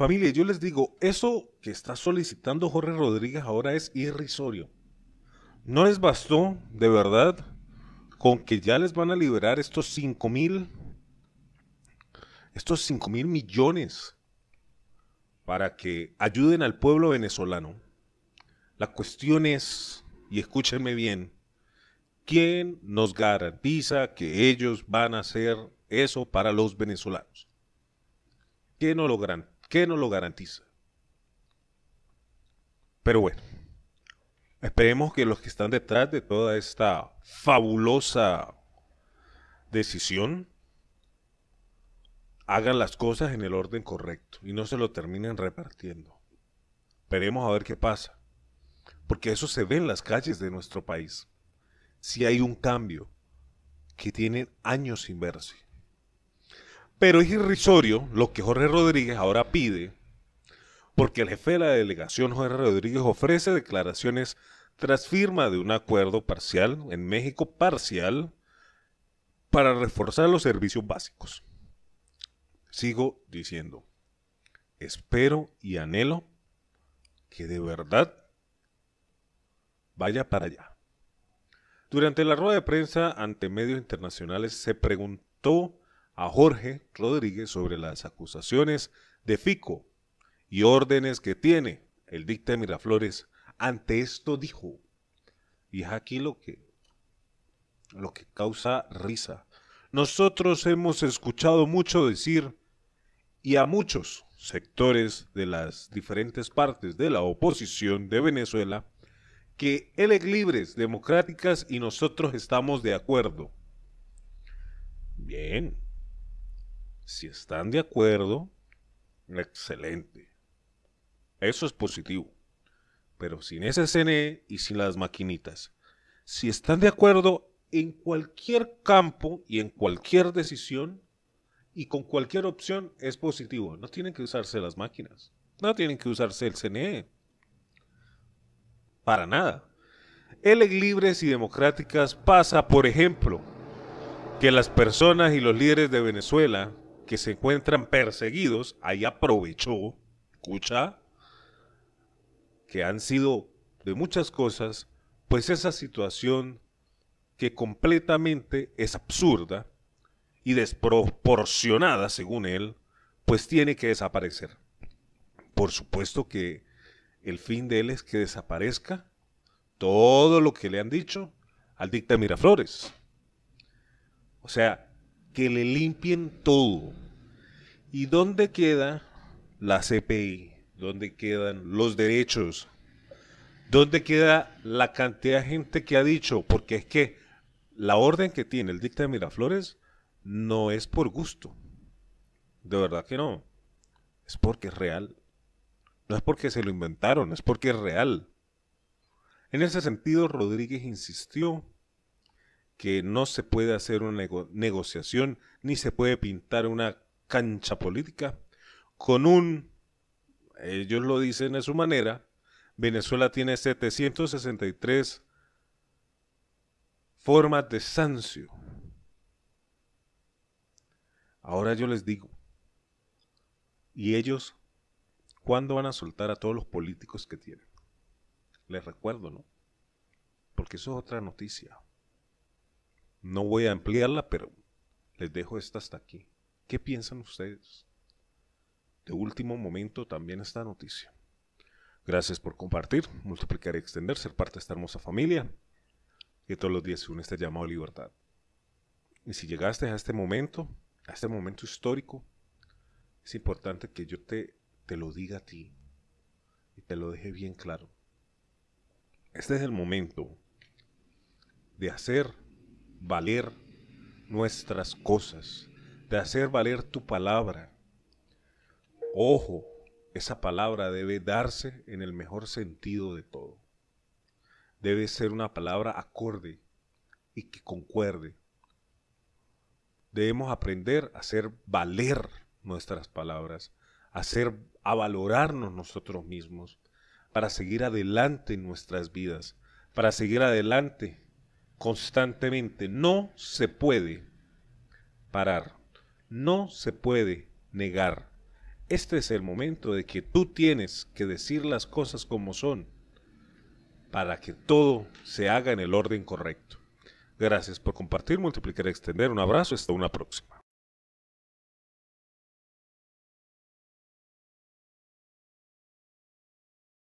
Familia, yo les digo, eso que está solicitando Jorge Rodríguez ahora es irrisorio. No les bastó, de verdad, con que ya les van a liberar estos 5 mil, estos cinco mil millones para que ayuden al pueblo venezolano. La cuestión es, y escúchenme bien, ¿quién nos garantiza que ellos van a hacer eso para los venezolanos? ¿Quién no lo ¿Qué nos lo garantiza? Pero bueno, esperemos que los que están detrás de toda esta fabulosa decisión hagan las cosas en el orden correcto y no se lo terminen repartiendo. Esperemos a ver qué pasa, porque eso se ve en las calles de nuestro país. Si hay un cambio que tiene años sin verse. Pero es irrisorio lo que Jorge Rodríguez ahora pide, porque el jefe de la delegación Jorge Rodríguez ofrece declaraciones tras firma de un acuerdo parcial en México parcial para reforzar los servicios básicos. Sigo diciendo, espero y anhelo que de verdad vaya para allá. Durante la rueda de prensa ante medios internacionales se preguntó a Jorge Rodríguez sobre las acusaciones de Fico y órdenes que tiene el dicta Miraflores. Ante esto dijo, y es aquí lo que, lo que causa risa. Nosotros hemos escuchado mucho decir y a muchos sectores de las diferentes partes de la oposición de Venezuela que él es libres, democráticas y nosotros estamos de acuerdo. Bien, si están de acuerdo, excelente. Eso es positivo. Pero sin ese CNE y sin las maquinitas. Si están de acuerdo en cualquier campo y en cualquier decisión y con cualquier opción es positivo. No tienen que usarse las máquinas. No tienen que usarse el CNE. Para nada. es libres y democráticas pasa, por ejemplo, que las personas y los líderes de Venezuela que se encuentran perseguidos, ahí aprovechó, escucha, que han sido de muchas cosas, pues esa situación que completamente es absurda y desproporcionada, según él, pues tiene que desaparecer. Por supuesto que el fin de él es que desaparezca todo lo que le han dicho al dicta Miraflores. O sea, que le limpien todo. ¿Y dónde queda la CPI? ¿Dónde quedan los derechos? ¿Dónde queda la cantidad de gente que ha dicho? Porque es que la orden que tiene el dicta de Miraflores no es por gusto. De verdad que no. Es porque es real. No es porque se lo inventaron, es porque es real. En ese sentido, Rodríguez insistió que no se puede hacer una negociación ni se puede pintar una cancha política con un, ellos lo dicen de su manera, Venezuela tiene 763 formas de sancio. Ahora yo les digo, ¿y ellos cuándo van a soltar a todos los políticos que tienen? Les recuerdo, ¿no? Porque eso es otra noticia. No voy a ampliarla, pero les dejo esta hasta aquí. ¿Qué piensan ustedes? De último momento también esta noticia. Gracias por compartir, multiplicar y extender, ser parte de esta hermosa familia que todos los días se une este llamado libertad. Y si llegaste a este momento, a este momento histórico, es importante que yo te, te lo diga a ti y te lo deje bien claro. Este es el momento de hacer valer nuestras cosas, de hacer valer tu palabra. Ojo, esa palabra debe darse en el mejor sentido de todo. Debe ser una palabra acorde y que concuerde. Debemos aprender a hacer valer nuestras palabras, a, hacer, a valorarnos nosotros mismos, para seguir adelante en nuestras vidas, para seguir adelante constantemente. No se puede parar, no se puede negar. Este es el momento de que tú tienes que decir las cosas como son para que todo se haga en el orden correcto. Gracias por compartir, multiplicar, extender. Un abrazo, hasta una próxima.